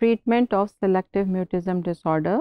treatment of selective mutism disorder,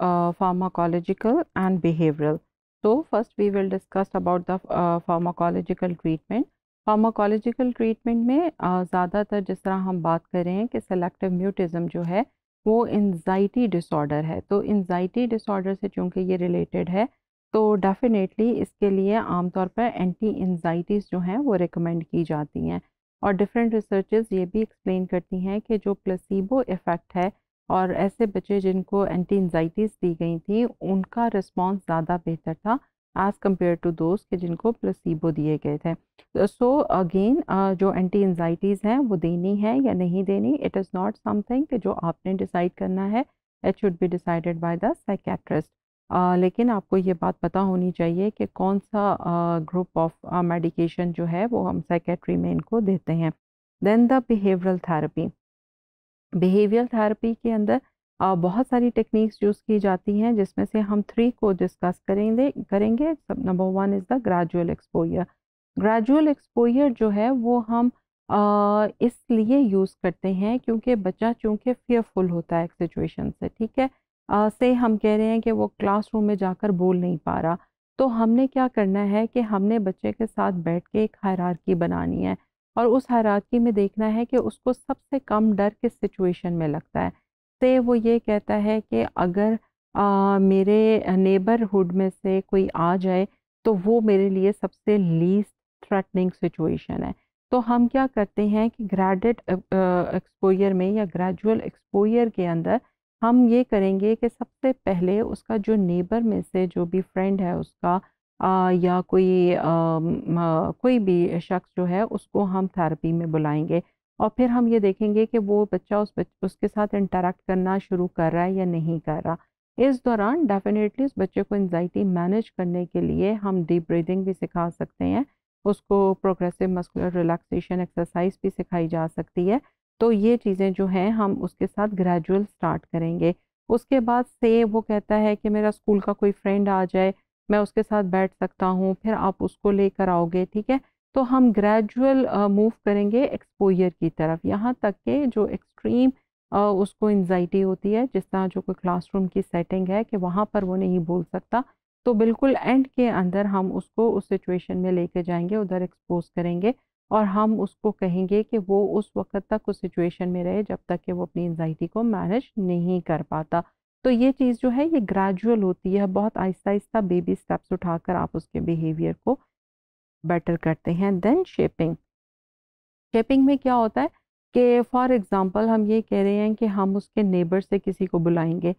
uh, pharmacological and behavioral. So, first we will discuss about the uh, pharmacological treatment. Pharmacological treatment में ज़्यादातर जिस तरह हम बात कर रहे हैं कि सेलेक्टिव म्यूटिज़म जो है वो इन्जाइटी डिसऑर्डर है तो इन्जाइटी डिसऑर्डर से चूँकि ये रिलेटेड है तो डेफ़िनेटली इसके लिए आमतौर पर एंटी इन्जाइटीज़ जो हैं वो रिकमेंड की जाती हैं और डिफरेंट रिसर्च ये भी एक्सप्लेन करती हैं कि जो प्लसीबो इफ़ेक्ट है और ऐसे बच्चे जिनको एंटी एनजाइटीज़ दी गई थी उनका रिस्पॉन्स ज़्यादा बेहतर था एज़ कम्पेयर टू दोस्त के जिनको प्लसीबो दिए गए थे सो अगेन जो एंटी एनजाइटीज़ हैं वो देनी है या नहीं देनी इट इज़ नॉट समथिंग जो आपने डिसाइड करना है it should be decided by the psychiatrist आ, लेकिन आपको ये बात पता होनी चाहिए कि कौन सा ग्रुप ऑफ मेडिकेशन जो है वो हम सेकेट्री में इनको देते हैं then the behavioural therapy behavioural therapy के अंदर आ, बहुत सारी टेक्निक्स यूज़ की जाती हैं जिसमें से हम थ्री को डिस्कस करेंगे करेंगे number one is the gradual exposure gradual exposure जो है वो हम इसलिए यूज़ करते हैं क्योंकि बच्चा चूँकि फियरफुल होता है एक सिचुएशन से ठीक है से हम कह रहे हैं कि वो क्लासरूम में जाकर बोल नहीं पा रहा तो हमने क्या करना है कि हमने बच्चे के साथ बैठ के एक हरारकी बनानी है और उस हरारकी में देखना है कि उसको सबसे कम डर किस सिचुएशन में लगता है से वो ये कहता है कि अगर आ, मेरे नेबरहुड में से कोई आ जाए तो वो मेरे लिए सबसे लीस्ट थ्रेटनिंग सिचुएशन है तो हम क्या करते हैं कि ग्रेडेड एक्सपोजर में या ग्रेजुअल एक्सपोजर के अंदर हम ये करेंगे कि सबसे पहले उसका जो नेबर में से जो भी फ्रेंड है उसका आ, या कोई आ, आ, कोई भी शख्स जो है उसको हम थेरेपी में बुलाएंगे और फिर हम ये देखेंगे कि वो बच्चा उस बच्च, उसके साथ इंटरेक्ट करना शुरू कर रहा है या नहीं कर रहा इस दौरान डेफिनेटली उस बच्चे को एनजाइटी मैनेज करने के लिए हम डीप ब्रीदिंग भी सिखा सकते हैं उसको प्रोग्रेसिव मस्कुलर रिलैक्सेशन एक्सरसाइज भी सिखाई जा सकती है तो ये चीज़ें जो हैं हम उसके साथ ग्रेजुअल स्टार्ट करेंगे उसके बाद से वो कहता है कि मेरा स्कूल का कोई फ्रेंड आ जाए मैं उसके साथ बैठ सकता हूँ फिर आप उसको लेकर आओगे ठीक है तो हम ग्रेजुअल मूव करेंगे एक्सपोयर की तरफ यहाँ तक के जो एक्सट्रीम uh, उसको एनजाइटी होती है जिस तरह जो कोई क्लासरूम की सेटिंग है कि वहाँ पर वो नहीं बोल सकता तो बिल्कुल एंड के अंदर हम उसको उस सिचुएशन में लेके जाएंगे उधर एक्सपोज करेंगे और हम उसको कहेंगे कि वो उस वक्त तक उस सिचुएशन में रहे जब तक कि वो अपनी एनजाइटी को मैनेज नहीं कर पाता तो ये चीज़ जो है ये ग्रेजुअल होती है बहुत आहिस्ता आहिस्ता बेबी स्टेप्स उठाकर आप उसके बिहेवियर को बेटर करते हैं देन शेपिंग शेपिंग में क्या होता है कि फॉर एग्ज़ाम्पल हम ये कह रहे हैं कि हम उसके नेबर से किसी को बुलाएंगे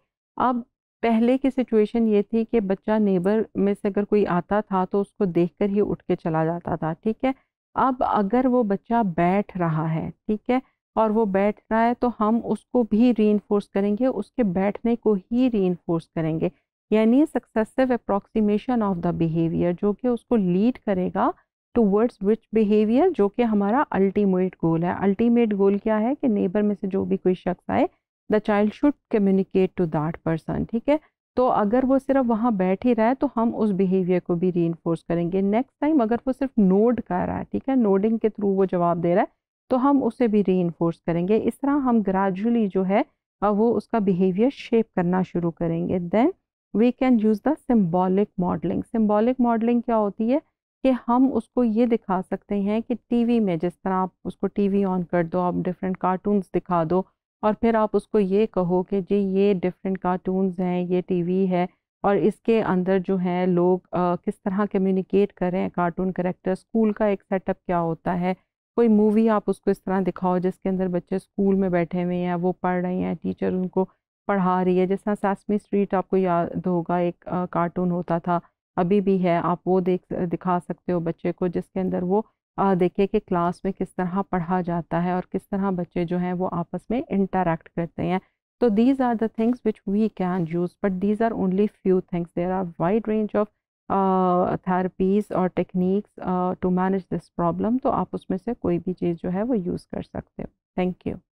अब पहले की सिचुएशन ये थी कि बच्चा नेबर में से अगर कोई आता था तो उसको देख ही उठ के चला जाता था ठीक है अब अगर वो बच्चा बैठ रहा है ठीक है और वो बैठ रहा है तो हम उसको भी री करेंगे उसके बैठने को ही री करेंगे यानी successive approximation of the behaviour जो कि उसको लीड करेगा टूवर्ड्स विच बिहेवियर जो कि हमारा अल्टीमेट गोल है अल्टीमेट गोल क्या है कि नेबर में से जो भी कोई शख्स आए the child should communicate to that person ठीक है तो अगर वो सिर्फ वहाँ बैठ ही रहा है तो हम उस बिहेवियर को भी री करेंगे नेक्स्ट टाइम अगर वो सिर्फ नोड कर रहा है ठीक है नोडिंग के थ्रू वो जवाब दे रहा है तो हम उसे भी री करेंगे इस तरह हम ग्रेजुअली जो है वो उसका बिहेवियर शेप करना शुरू करेंगे then we can use the symbolic modelling symbolic modelling क्या होती है कि हम उसको ये दिखा सकते हैं कि टीवी में जिस तरह आप उसको टीवी ऑन कर दो आप डिफरेंट कार्टून्स दिखा दो और फिर आप उसको ये कहो कि जी ये डिफरेंट कार्टून्स हैं ये टीवी है और इसके अंदर जो है लोग आ, किस तरह कम्युनिकेट हैं कार्टून करेक्टर स्कूल का एक सेटअप क्या होता है कोई मूवी आप उसको इस तरह दिखाओ जिसके अंदर बच्चे स्कूल में बैठे हुए हैं वो पढ़ रहे हैं टीचर उनको पढ़ा रही है जैसा सासमी स्ट्रीट आपको याद होगा एक आ, कार्टून होता था अभी भी है आप वो देख दिखा सकते हो बच्चे को जिसके अंदर वो देखिए कि क्लास में किस तरह पढ़ा जाता है और किस तरह बच्चे जो हैं वो आपस में इंटरेक्ट करते हैं तो these are the things which we can use but these are only few things there are wide range of therapies और techniques to manage this problem तो आप उसमें से कोई भी चीज़ जो है वो यूज़ कर सकते हो थैंक यू